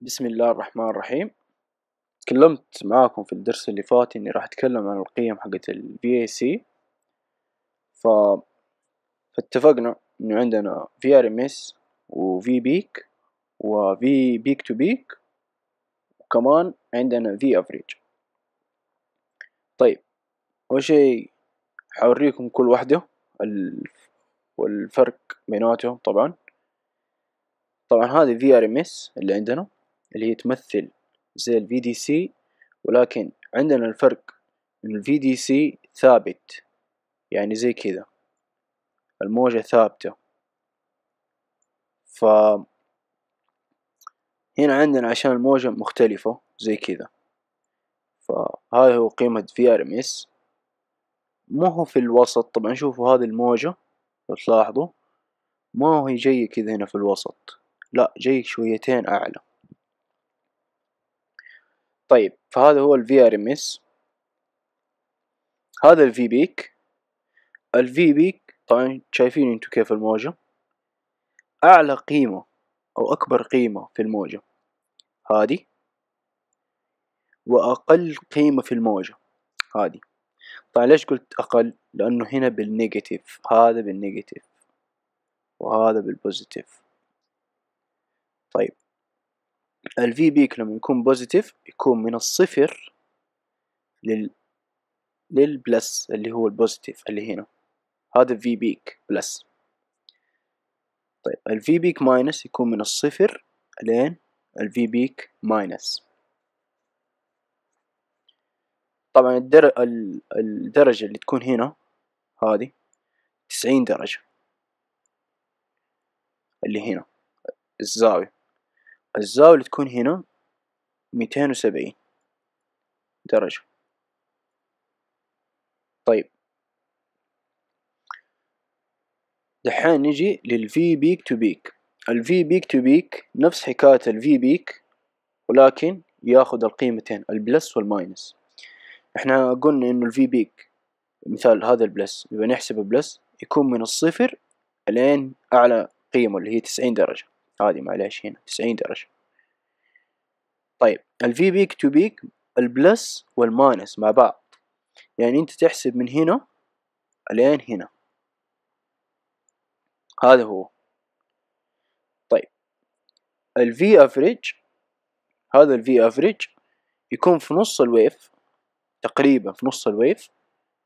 بسم الله الرحمن الرحيم تكلمت معاكم في الدرس اللي فات اني راح اتكلم عن القيم حقت اي سي ف... فاتفقنا انه عندنا VRMS وفي بيك وفي بيك تو بيك وكمان عندنا افريج طيب اول شيء حوريكم كل واحدة والفرق بيناتهم طبعا طبعا هذه VRMS اللي عندنا اللي هي تمثل زي ال دي سي ولكن عندنا الفرق ان ال دي سي ثابت يعني زي كذا الموجة ثابتة ف هنا عندنا عشان الموجة مختلفة زي كذا فهذا هو قيمة VRMS ار ام اس ما هو في الوسط طبعا شوفوا هذه الموجة لو تلاحظوا ما هي جاية كذا هنا في الوسط لا جاي شويتين أعلى طيب فهذا هو الفي ار ام اس هذا الفي بيك الفي بيك طبعا شايفين انتو كيف الموجة اعلى قيمة او اكبر قيمة في الموجة هذه واقل قيمة في الموجة هذه طبعا ليش قلت اقل لانه هنا بالنيجاتيف هذا بالنيجاتيف وهذا بالبوزيتيف طيب ال في بيك لما يكون بوزيتيف يكون من الصفر لل للبلس اللي هو البوزيتيف اللي هنا هذا في بيك بلس طيب في بيك ماينس يكون من الصفر لين ال في بيك ماينس طبعا الدر... الدرجة اللي تكون هنا هذه تسعين درجة اللي هنا الزاوية الزاوية تكون هنا ميتين وسبعين درجة طيب دحين نجي للفي بيك تو بيك الفي بيك تو بيك نفس حكاية الفي بيك ولكن ياخذ القيمتين البلس والماينس احنا قلنا انه الفي بيك مثال هذا البلس يبقى نحسب البلس يكون من الصفر لين اعلى قيمه اللي هي تسعين درجة هذه معليش هنا 90 درجة طيب الفي بيك تو بيك البلس والماينس مع بعض يعني انت تحسب من هنا لين هنا هذا هو طيب الفي افريج هذا الفي افريج يكون في نص الويف تقريبا في نص الويف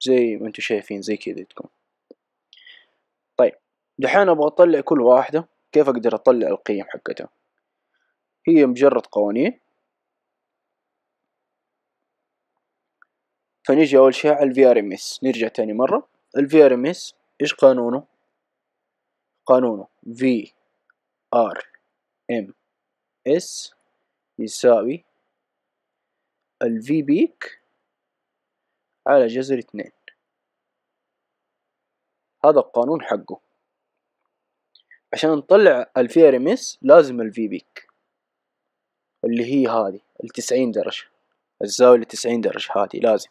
زي ما انتم شايفين زي كذا تكون طيب دحين ابغى اطلع كل واحده كيف أقدر أطلع القيم حقتها هي مجرد قوانين فنيجي أول شيء على الفي نرجع تاني مرة الفي إيش قانونه قانونه VRMS ار يساوي الفي بيك على جذر اتنين هذا القانون حقه عشان نطلع الفي ار ام اس لازم الفي بيك اللي هي هذه التسعين درجة الزاوية التسعين درجة هذه لازم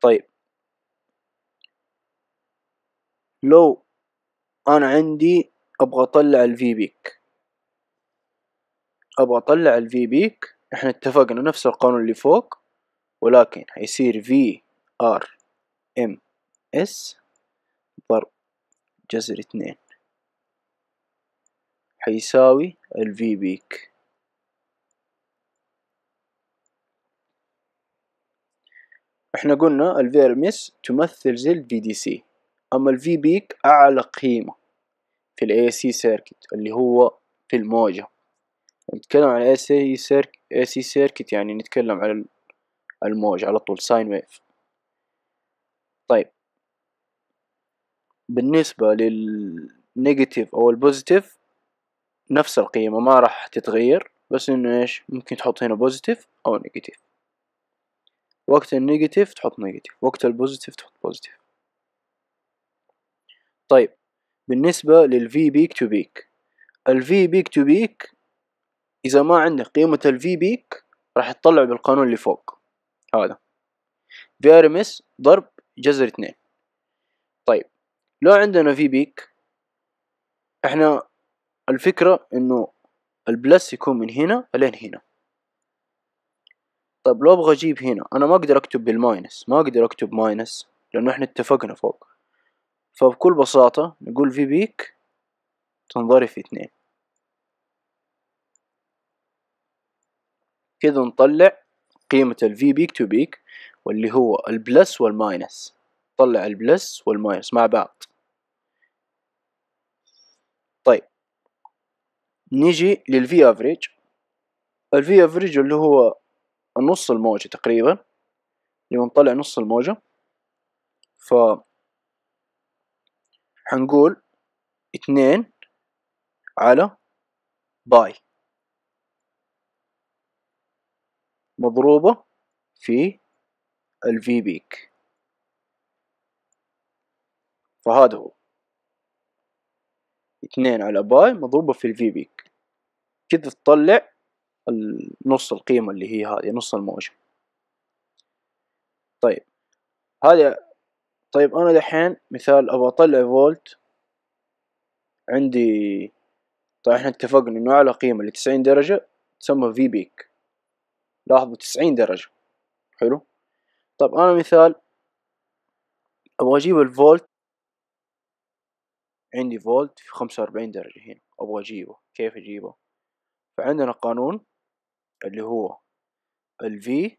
طيب لو انا عندي ابغى اطلع الفي بيك ابغى اطلع الفي بيك احنا اتفقنا نفس القانون اللي فوق ولكن هيصير في ار ام اس ضرب جذر اتنين هيساوي الفي بيك احنا قلنا الفيرمس تمثل زل في دي سي اما الفي بيك اعلى قيمة في الاي سي سيركت اللي هو في الموجة نتكلم عن اي سي سيركت اي سي سيركت يعني نتكلم على الموج على طول ساين ويف طيب بالنسبة للنيجاتيف او البوزيتيف نفس القيمة ما راح تتغير بس انه ايش ممكن تحط هنا بوزيتيف او نيجاتيف وقت النيجاتيف تحط نيجاتيف وقت البوزيتيف تحط بوزيتيف طيب بالنسبة للفي بيك تو بيك الفي بيك تو بيك إذا ما عندك قيمة الفي بيك راح تطلع بالقانون اللي فوق هذا في ضرب جذر اتنين طيب لو عندنا في بيك احنا الفكرة انه البلس يكون من هنا لين هنا طيب لو ابغى اجيب هنا انا ما اقدر اكتب بالماينس ما اقدر اكتب ماينس لانه احنا اتفقنا فوق فبكل بساطة نقول في بيك تنظرف في اثنين كذا نطلع قيمة الفي بيك تو بيك واللي هو البلس والماينس تطلع البلس والماينس مع بعض طيب نيجي للفي افريج الفي افريج اللي هو نص الموجة تقريبا لما نطلع نص الموجة ف حنقول اتنين على باي مضروبة في الفي بيك فهذا هو اثنين على باي مضروبة في الفي بيك كده تطلع نص القيمة اللي هي هذه نص الموجة طيب هذا طيب أنا دحين مثال أبغى أطلع فولت عندي طيب احنا اتفقنا إنه أعلى قيمة لتسعين درجة تسمى في بيك لاحظوا تسعين درجة حلو طيب أنا مثال أبغى أجيب الفولت عندي فولت في خمسة وأربعين درجة هنا أبغى أجيبه كيف أجيبه فعندنا قانون اللي هو V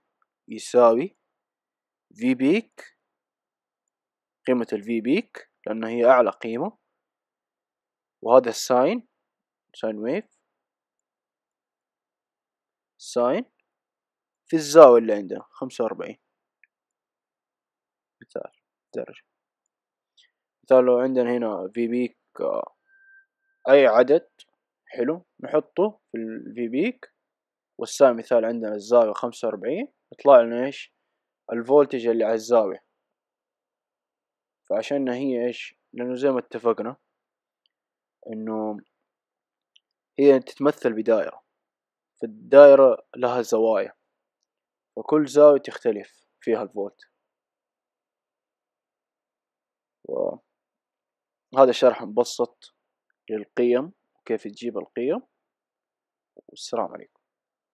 يساوي V بيك قيمة V بيك لأنها هي أعلى قيمة وهذا الساين ساين ويف ساين في الزاوية اللي عندنا خمسة وأربعين مثال درجة مثلا لو عندنا هنا في بيك اي عدد حلو نحطه في الفي بيك والساعة مثال عندنا الزاوية خمسة وأربعين يطلع لنا ايش الفولتج اللي على الزاوية فعشان هي ايش لأنه زي ما اتفقنا إنه هي تتمثل بدائرة فالدائرة لها زوايا وكل زاوية تختلف فيها الفولت و... هذا شرح مبسط للقيم وكيف تجيب القيم والسلام عليكم